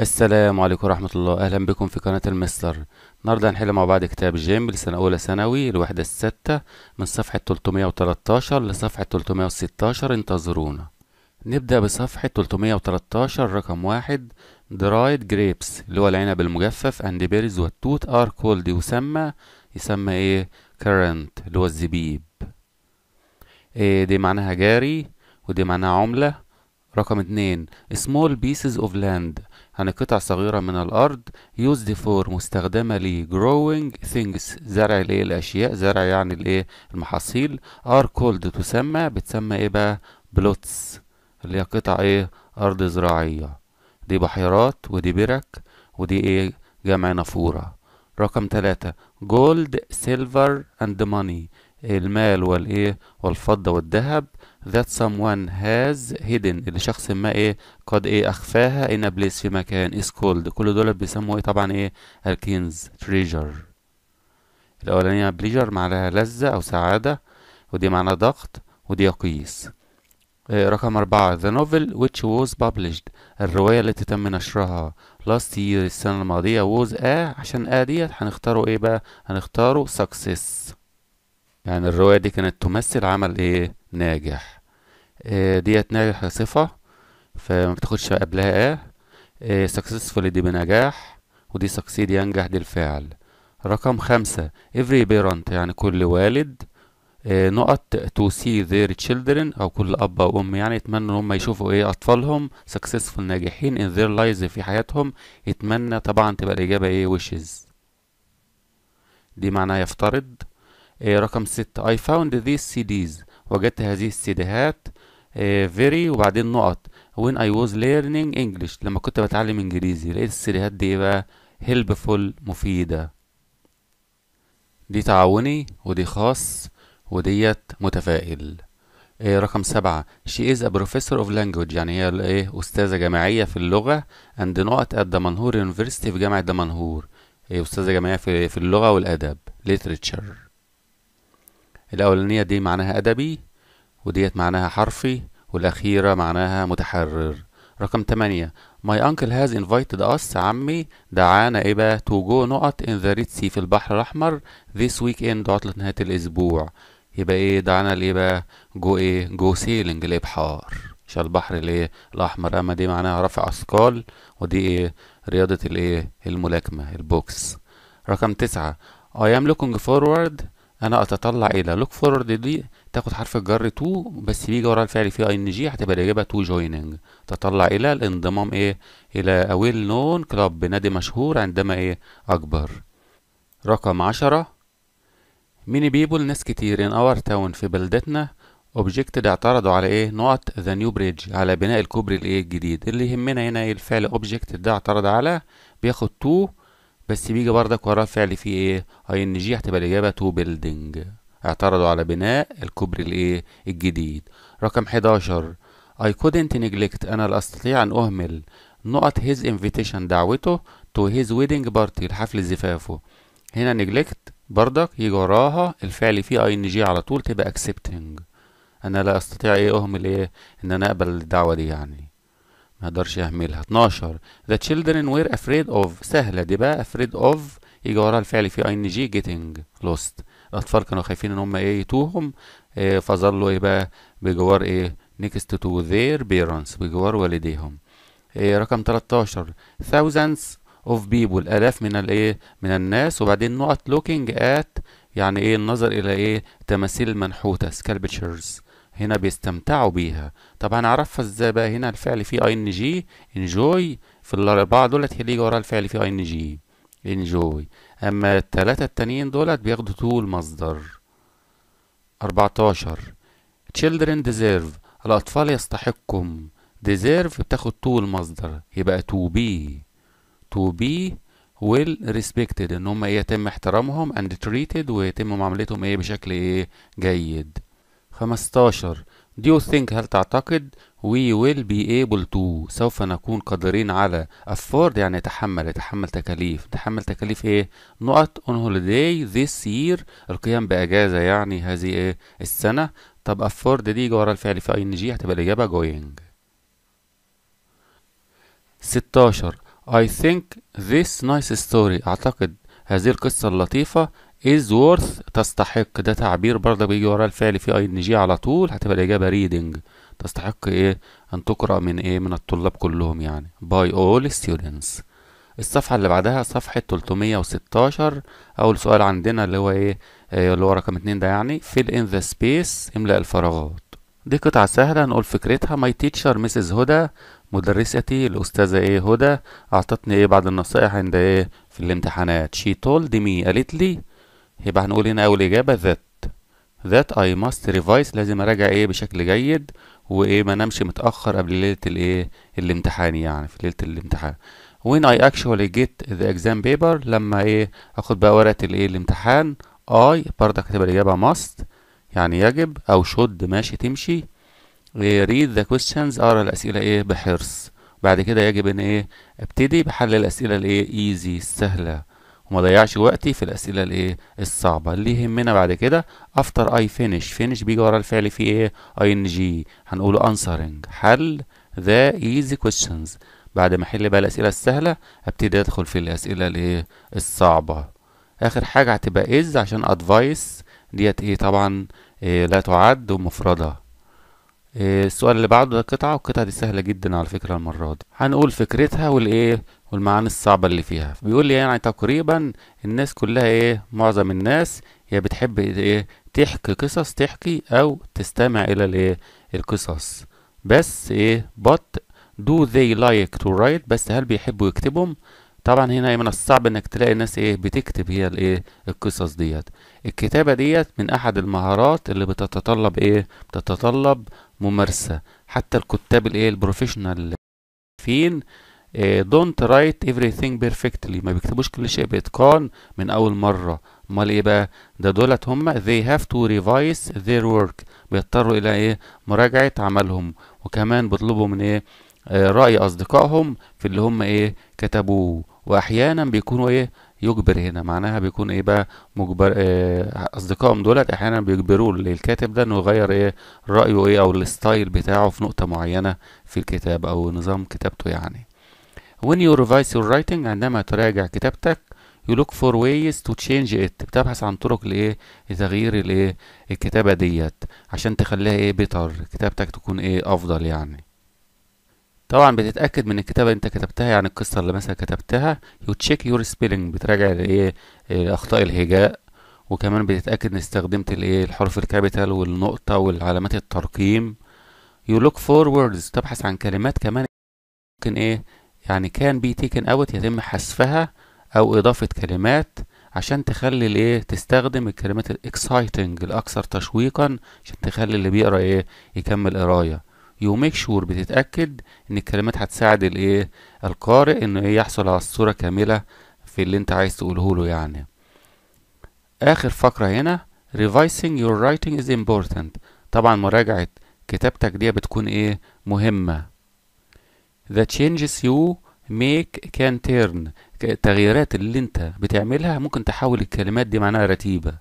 السلام عليكم ورحمة الله أهلا بكم في قناة المستر النهاردة هنحل مع بعض كتاب جيم لسنة أولى ثانوي الوحدة الستة من صفحة 313 لصفحة 316 انتظرونا نبدأ بصفحة 313 رقم واحد درايد جريبس اللي هو العنب المجفف أند بيرز والتوت ار كولد يسمى يسمى ايه كرنت اللي هو الزبيب إيه دي معناها جاري ودي معناها عملة رقم اتنين small pieces of land عن قطع صغيرة من الأرض used for مستخدمة لـ growing things زرع الإيه الأشياء زرع يعني الإيه المحاصيل are called تسمى بتسمى إيه بقى plots اللي هي قطع إيه أرض زراعية دي بحيرات ودي برك ودي إيه جمع نافورة رقم تلاتة gold silver and money المال والإيه والفضة والذهب that someone has hidden اللي شخص ما ايه قد ايه اخفاها in a place في مكان is called كل دول بيسموه ايه طبعا ايه الكنز treasure الاولانيه بليجر معناها لذه او سعاده ودي معناها ضغط ودي يقيس إيه، رقم أربعة The novel which was published الرواية التي تم نشرها last year السنة الماضية was a عشان a ديت هنختاره ايه بقى هنختاره success يعني الرواية دي كانت تمثل عمل ايه ناجح آه، ديت ناجح صفة فما بتاخدش قبلها آه. اه successfully دي بنجاح ودي succeed ينجح دي الفعل رقم خمسة every parent يعني كل والد آه، نقط to see their children أو كل أب أو أم يعني يتمنوا إن هم يشوفوا إيه أطفالهم successful ناجحين in their lives في حياتهم يتمنى طبعا تبقى الإجابة إيه wishes دي معناها يفترض رقم ستة I found these CDs وجدت هذه السيديهات فيري آه، وبعدين نقط when I was learning English لما كنت بتعلم انجليزي لقيت السيريهات دي ايه بقى helpful مفيدة دي تعاوني ودي خاص وديت متفائل uh, رقم سبعة she is a professor of language يعني هي ايه أستاذة جامعية في اللغة and نقط at دمنهور university في جامعة دمنهور آه، أستاذة جامعية في, في اللغة والأدب literature الأولانية دي معناها أدبي وديت معناها حرفي والأخيرة معناها متحرر رقم 8 My uncle has invited us عمي دعانا إبا to go نقط in the Red Sea في البحر الأحمر this weekend عطلة نهاية الأسبوع يبقى إيه دعانا ليه بقى جو إيه جو سيلنج الإبحار مش البحر الإيه الأحمر أما دي معناها رفع أثقال ودي إيه رياضة الإيه الملاكمة البوكس رقم تسعة I am looking forward أنا أتطلع إلى look forward دي تاخد حرف الجر تو بس بيجي ورا الفعل فيه ان جي هتبقى الاجابه تو جويننج تطلع الى الانضمام ايه الى اويل نون كلاب نادي مشهور عندما ايه اكبر رقم عشرة ميني بيبل ناس كتير ان اور تاون في بلدتنا اوبجكتد اعترضوا على ايه نقط ذا نيو بريدج على بناء الكوبري الايه الجديد اللي يهمنا هنا ايه الفعل اوبجكتد ده اعترض على بياخد تو بس بيجي بردك وراه فعل فيه ايه اي ان جي هتبقى الاجابه تو بيلدينج اعترضوا على بناء الكوبري الايه الجديد رقم 11 I couldn't neglect أنا لا أستطيع أن أهمل نقط his invitation دعوته to his wedding party لحفل زفافه هنا neglect بردك يجي وراها الفعل فيه اي ان جي على طول تبقى accepting أنا لا أستطيع إيه أهمل إيه إن أنا أقبل الدعوة دي يعني ما أقدرش أهملها 12 The children were afraid of سهلة دي بقى afraid of يجي وراها الفعل فيه ان جي getting lost الاطفال كانوا خايفين ان هم ايه يتوهم إيه فظلوا ايه بقى بجوار ايه next to their parents بجوار والديهم إيه رقم 13 thousands of people الاف من الايه من الناس وبعدين نقط looking at يعني ايه النظر الى ايه تماثيل المنحوته sculptures هنا بيستمتعوا بيها طب هنعرفها ازاي بقى هنا الفعل فيه ing enjoy انجوي في الاربعه دولت هيجي ورا الفعل فيه ing انجوي اما التلاتة التانيين دولت بياخدوا طول مصدر 14 children deserve الأطفال يستحقكم deserve بتاخد طول مصدر يبقى to be to be well respected ان هم يتم احترامهم and treated ويتم معاملتهم ايه بشكل ايه جيد 15 Do you think هل تعتقد we will be able to سوف نكون قادرين على afford يعني يتحمل يتحمل تكاليف تحمل تكاليف ايه نقط on holiday this year القيام بأجازة يعني هذه ايه السنة طب afford دي جوه الفعل في ing هتبقى الإجابة going 16 I think this nice story أعتقد هذه القصة اللطيفة is worth تستحق ده تعبير برضه بيجي وراه الفعل في اي ان جي على طول هتبقى الاجابه reading تستحق ايه ان تقرا من ايه من الطلاب كلهم يعني by all students الصفحه اللي بعدها صفحه 316 اول سؤال عندنا اللي هو ايه آه، اللي هو رقم 2 ده يعني fill in the space املأ الفراغات دي قطعة سهلة نقول فكرتها ماي تيتشر مسز هدى مدرستي الأستاذة إيه هدى أعطتني إيه بعض النصائح عند إيه في الامتحانات she told me قالت لي يبقى هنقول هنا اول اجابه ذات ذات اي ماست ريفايس لازم اراجع ايه بشكل جيد وايه ما نمشي متاخر قبل ليله الايه الامتحان يعني في ليله الامتحان when I actually get the exam paper لما ايه اخد بقى ورقه الايه الامتحان I برضه اكتب الاجابه must يعني يجب او should ماشي تمشي إيه؟ read the questions اقرا الاسئله ايه بحرص بعد كده يجب ان ايه ابتدي بحل الاسئله الايه easy السهله وما ضيعش وقتي في الاسئله الايه الصعبه اللي يهمنا بعد كده افتر اي فينش فينش بيجي ورا الفعل فيه ايه اي ان جي هنقوله انسرنج حل ذا ايزي كويشنز بعد ما احل بقى الاسئله السهله ابتدي ادخل في الاسئله الايه الصعبه اخر حاجه هتبقى از عشان ادفايس ديت ايه طبعا إيه لا تعد ومفرده إيه السؤال اللي بعده ده قطعه والقطعه دي سهله جدا على فكره المره دي هنقول فكرتها والايه والمعاني الصعبة اللي فيها بيقول لي يعني تقريبا الناس كلها ايه معظم الناس هي بتحب ايه تحكي قصص تحكي او تستمع الى الايه القصص بس ايه but do they like to write بس هل بيحبوا يكتبهم طبعا هنا من الصعب انك تلاقي ناس ايه بتكتب هي الايه القصص ديت الكتابة ديت من احد المهارات اللي بتتطلب ايه بتتطلب ممارسة حتى الكتاب الايه البروفيشنال فين دونت رايت everything بيرفكتلي ما بيكتبوش كل شيء باتقان من اول مره امال ايه بقى ده دولت هم they have to revise their work بيضطروا الى ايه مراجعه عملهم وكمان بيطلبوا من ايه آه راي اصدقائهم في اللي هم ايه كتبوه واحيانا بيكونوا ايه يجبر هنا معناها بيكون ايه بقى مجبر آه اصدقائهم دولت احيانا بيجبروا الكاتب ده انه يغير ايه رايه ايه او الستايل بتاعه في نقطه معينه في الكتاب او نظام كتابته يعني when you revise your writing عندما تراجع كتابتك you look for ways to change it بتبحث عن طرق لايه لتغيير الايه الكتابه ديت عشان تخليها ايه بيتر كتابتك تكون ايه افضل يعني طبعا بتتاكد من الكتابه اللي انت كتبتها يعني القصه اللي مثلا كتبتها يو تشيك يور سبيلنج بتراجع الايه اخطاء الهجاء وكمان بتتاكد ان استخدمت الايه الحرف الكابيتال والنقطه والعلامات الترقيم يو لوك for words تبحث عن كلمات كمان ممكن ايه يعني كان بي تيكن اوت يتم حذفها او اضافه كلمات عشان تخلي الايه تستخدم الكلمات الاكسايتنج الاكثر تشويقا عشان تخلي اللي بيقرا ايه يكمل قرايه يو ميك شور بتتاكد ان الكلمات هتساعد الايه القارئ انه ايه يحصل على الصوره كامله في اللي انت عايز تقوله له يعني اخر فقره هنا revising your writing is important طبعا مراجعه كتابتك دي بتكون ايه مهمه the changes you make can turn التغييرات اللي انت بتعملها ممكن تحول الكلمات دي معناها رتيبة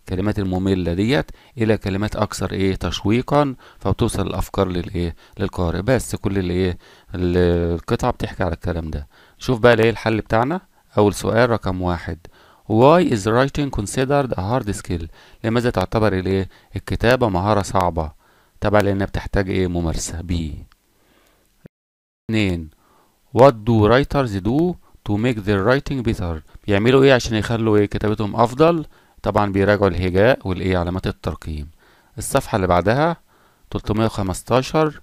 الكلمات المملة ديت إلى كلمات أكثر إيه تشويقا فبتوصل الأفكار للإيه للقارئ بس كل الإيه القطعة بتحكي على الكلام ده شوف بقى إيه الحل بتاعنا أول سؤال رقم واحد Why is writing considered a hard skill؟ لماذا تعتبر الإيه الكتابة مهارة صعبة؟ طبعا لأنها بتحتاج إيه ممارسة بي اتنين what do writers do to make their writing better بيعملوا ايه عشان يخلوا ايه كتابتهم افضل طبعا بيراجعوا الهجاء والايه علامات الترقيم الصفحة اللي بعدها 315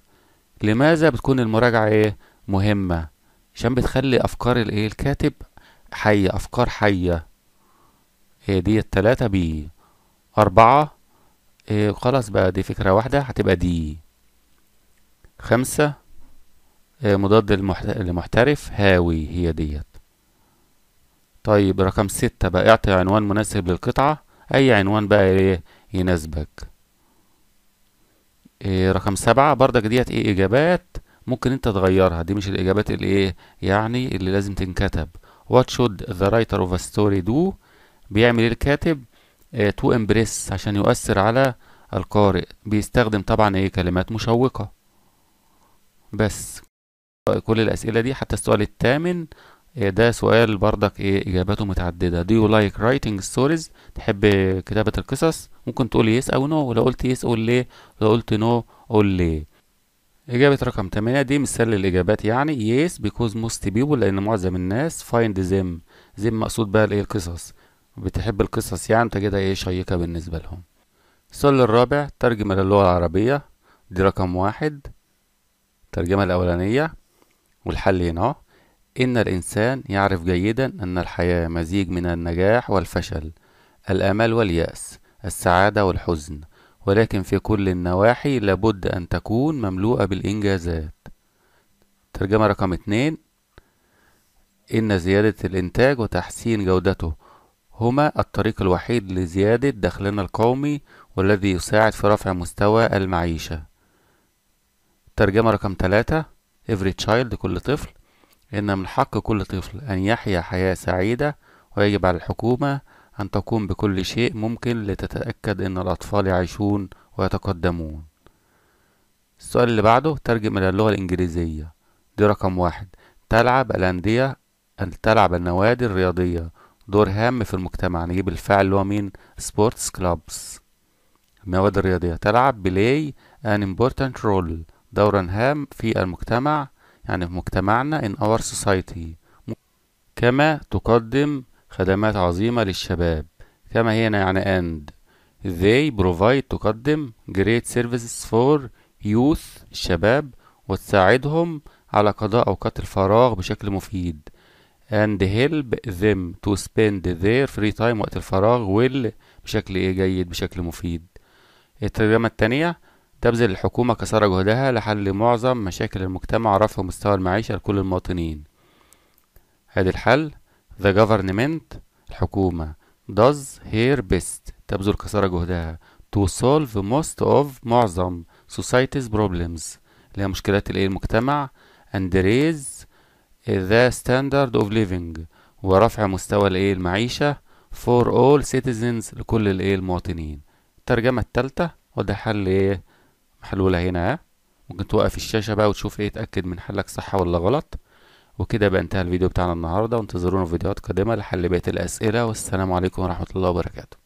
لماذا بتكون المراجعة ايه مهمة عشان بتخلي افكار الايه الكاتب حية افكار حية هي إيه دي التلاتة بي أربعة إيه خلاص بقى دي فكرة واحدة هتبقى دي خمسة مضاد لمحترف هاوي هي ديت طيب رقم ستة بقى اعطي عنوان مناسب للقطعة اي عنوان بقى ايه يناسبك إيه رقم سبعة بردك ديت ايه اجابات ممكن انت تغيرها دي مش الاجابات اللي ايه يعني اللي لازم تنكتب what should the writer of a story do بيعمل ايه الكاتب إيه to impress عشان يؤثر على القارئ بيستخدم طبعا ايه كلمات مشوقة بس كل الأسئلة دي حتى السؤال الثامن آه، ده سؤال بردك ايه اجاباته متعدده do you like writing stories تحب كتابه القصص ممكن تقول يس yes او نو no. ولو قلت يس yes قول ليه ولو قلت نو no. قول ليه إجابة رقم 8 دي مثال الإجابات يعني yes because most people لأن معظم الناس find them them مقصود بقى الإيه القصص بتحب القصص يعني تجدها إيه شيقة بالنسبة لهم السؤال الرابع ترجمة للغة العربية دي رقم واحد الترجمة الأولانية والحل هنا إن الإنسان يعرف جيدا أن الحياة مزيج من النجاح والفشل الأمل واليأس السعادة والحزن ولكن في كل النواحي لابد أن تكون مملوءة بالإنجازات ترجمة رقم اتنين إن زيادة الإنتاج وتحسين جودته هما الطريق الوحيد لزيادة دخلنا القومي والذي يساعد في رفع مستوى المعيشة ترجمة رقم تلاتة every child كل طفل إن من حق كل طفل أن يحيا حياة سعيدة ويجب على الحكومة أن تقوم بكل شيء ممكن لتتأكد إن الأطفال يعيشون ويتقدمون السؤال اللي بعده ترجم إلى اللغة الإنجليزية دي رقم واحد تلعب الأندية أن تلعب النوادي الرياضية دور هام في المجتمع نجيب الفعل اللي هو مين سبورتس كلابس النوادي الرياضية تلعب بلاي an important role دورا هام في المجتمع يعني في مجتمعنا in our society كما تقدم خدمات عظيمة للشباب كما هنا يعني and they provide تقدم great services for youth الشباب وتساعدهم على قضاء أوقات الفراغ بشكل مفيد and help them to spend their free time وقت الفراغ will بشكل إيه جيد بشكل مفيد الترجمة التانية تبذل الحكومة قصارى جهدها لحل معظم مشاكل المجتمع ورفع مستوى المعيشة لكل المواطنين هذا الحل The government الحكومة does her best تبذل قصارى جهدها to solve most of معظم society's problems اللي هي مشكلات الايه المجتمع and raise the standard of living ورفع مستوى الايه المعيشة for all citizens لكل الايه المواطنين الترجمة التالتة وده حل ايه محلولة هنا ممكن توقف الشاشة بقى وتشوف ايه اتأكد من حلك صح ولا غلط وكده بقى انتهى الفيديو بتاعنا النهاردة وانتظرونا في فيديوهات قادمة لحل بقية الأسئلة والسلام عليكم ورحمة الله وبركاته